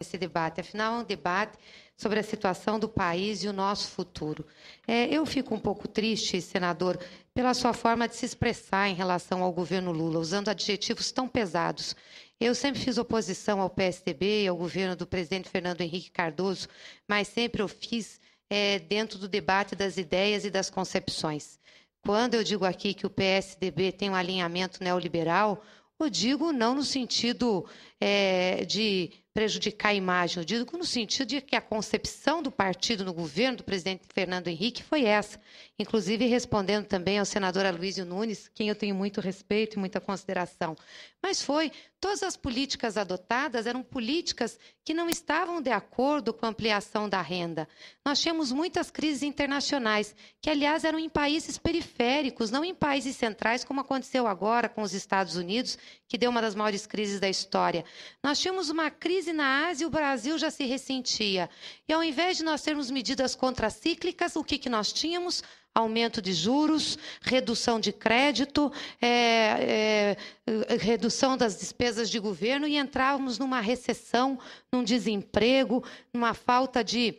esse debate. Afinal, é um debate sobre a situação do país e o nosso futuro. É, eu fico um pouco triste, senador, pela sua forma de se expressar em relação ao governo Lula, usando adjetivos tão pesados. Eu sempre fiz oposição ao PSDB e ao governo do presidente Fernando Henrique Cardoso, mas sempre o fiz é, dentro do debate das ideias e das concepções. Quando eu digo aqui que o PSDB tem um alinhamento neoliberal, eu digo não no sentido é, de prejudicar a imagem. Eu digo no sentido de que a concepção do partido no governo do presidente Fernando Henrique foi essa. Inclusive, respondendo também ao senador Aloysio Nunes, quem eu tenho muito respeito e muita consideração. Mas foi, todas as políticas adotadas eram políticas que não estavam de acordo com a ampliação da renda. Nós tínhamos muitas crises internacionais, que, aliás, eram em países periféricos, não em países centrais, como aconteceu agora com os Estados Unidos, que deu uma das maiores crises da história. Nós tínhamos uma crise crise na Ásia, o Brasil já se ressentia. E ao invés de nós termos medidas contracíclicas, o que, que nós tínhamos? Aumento de juros, redução de crédito, é, é, é, redução das despesas de governo e entrávamos numa recessão, num desemprego, numa falta de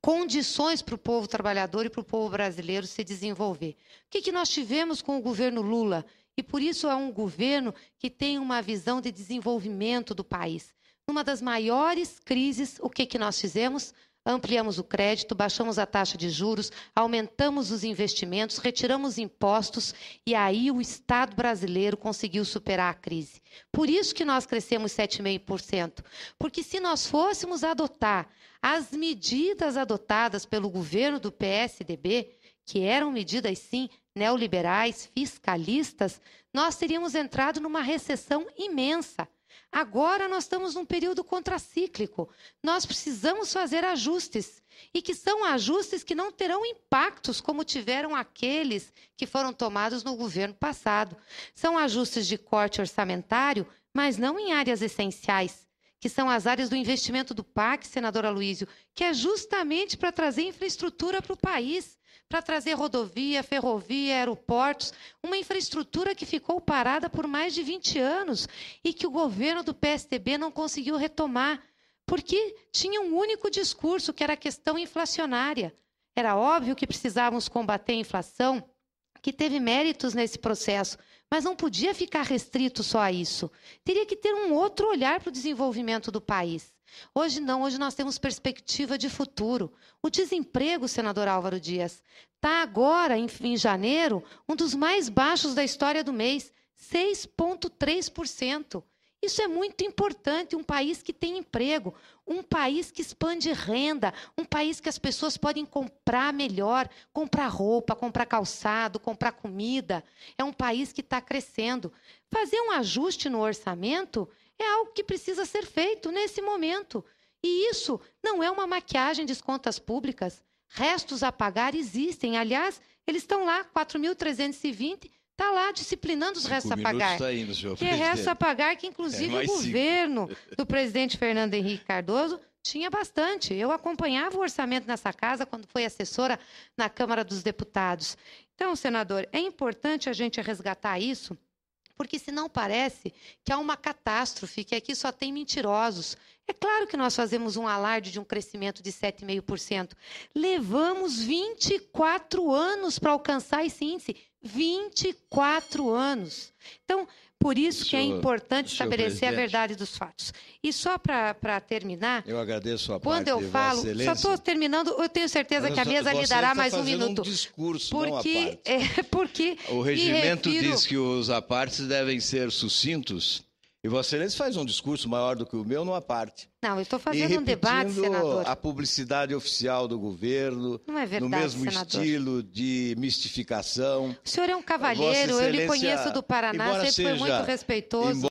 condições para o povo trabalhador e para o povo brasileiro se desenvolver. O que, que nós tivemos com o governo Lula? E por isso é um governo que tem uma visão de desenvolvimento do país. Numa das maiores crises, o que, que nós fizemos? Ampliamos o crédito, baixamos a taxa de juros, aumentamos os investimentos, retiramos impostos e aí o Estado brasileiro conseguiu superar a crise. Por isso que nós crescemos 7,5%. Porque se nós fôssemos adotar as medidas adotadas pelo governo do PSDB, que eram medidas sim neoliberais, fiscalistas, nós teríamos entrado numa recessão imensa. Agora nós estamos num período contracíclico. Nós precisamos fazer ajustes. E que são ajustes que não terão impactos como tiveram aqueles que foram tomados no governo passado. São ajustes de corte orçamentário, mas não em áreas essenciais que são as áreas do investimento do PAC, senadora Luísio, que é justamente para trazer infraestrutura para o país, para trazer rodovia, ferrovia, aeroportos, uma infraestrutura que ficou parada por mais de 20 anos e que o governo do PSDB não conseguiu retomar, porque tinha um único discurso, que era a questão inflacionária. Era óbvio que precisávamos combater a inflação, que teve méritos nesse processo, mas não podia ficar restrito só a isso. Teria que ter um outro olhar para o desenvolvimento do país. Hoje não, hoje nós temos perspectiva de futuro. O desemprego, senador Álvaro Dias, está agora, em, em janeiro, um dos mais baixos da história do mês, 6,3%. Isso é muito importante. Um país que tem emprego, um país que expande renda, um país que as pessoas podem comprar melhor, comprar roupa, comprar calçado, comprar comida. É um país que está crescendo. Fazer um ajuste no orçamento é algo que precisa ser feito nesse momento. E isso não é uma maquiagem de contas públicas. Restos a pagar existem. Aliás, eles estão lá, 4.320 Está lá disciplinando os restos a pagar. Tá indo, senhor que restos a pagar que, inclusive, é o governo cinco. do presidente Fernando Henrique Cardoso tinha bastante. Eu acompanhava o orçamento nessa casa quando foi assessora na Câmara dos Deputados. Então, senador, é importante a gente resgatar isso, porque senão parece que há uma catástrofe, que aqui só tem mentirosos. É claro que nós fazemos um alarde de um crescimento de 7,5%. Levamos 24 anos para alcançar esse índice. 24 anos. Então, por isso que é importante estabelecer a verdade dos fatos. E só para terminar. Eu agradeço a Quando eu falo. Só estou terminando, eu tenho certeza que a mesa lhe dará mais um minuto. Um discurso, porque, não é, porque. O regimento refiro, diz que os apartes devem ser sucintos. E Vossa Excelência faz um discurso maior do que o meu numa parte. Não, eu estou fazendo um debate, senador. a publicidade oficial do governo. Não é verdade, No mesmo senador. estilo de mistificação. O senhor é um cavalheiro, eu lhe conheço do Paraná, sempre foi muito respeitoso.